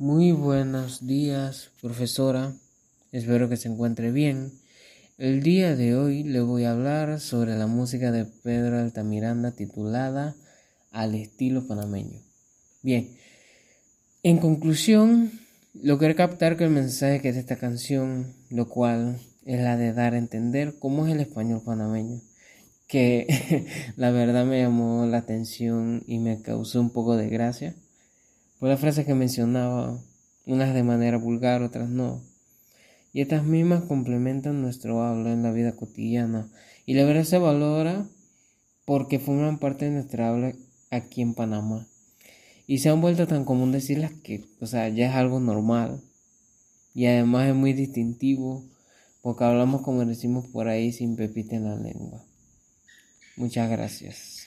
Muy buenos días, profesora. Espero que se encuentre bien. El día de hoy le voy a hablar sobre la música de Pedro Altamiranda titulada Al estilo panameño. Bien, en conclusión, lo logré captar que el mensaje que es esta canción, lo cual es la de dar a entender cómo es el español panameño, que la verdad me llamó la atención y me causó un poco de gracia por las frases que mencionaba, unas de manera vulgar, otras no. Y estas mismas complementan nuestro habla en la vida cotidiana. Y la verdad se valora porque forman parte de nuestra habla aquí en Panamá. Y se han vuelto tan común decirlas que, o sea, ya es algo normal. Y además es muy distintivo porque hablamos como decimos por ahí sin pepita en la lengua. Muchas gracias.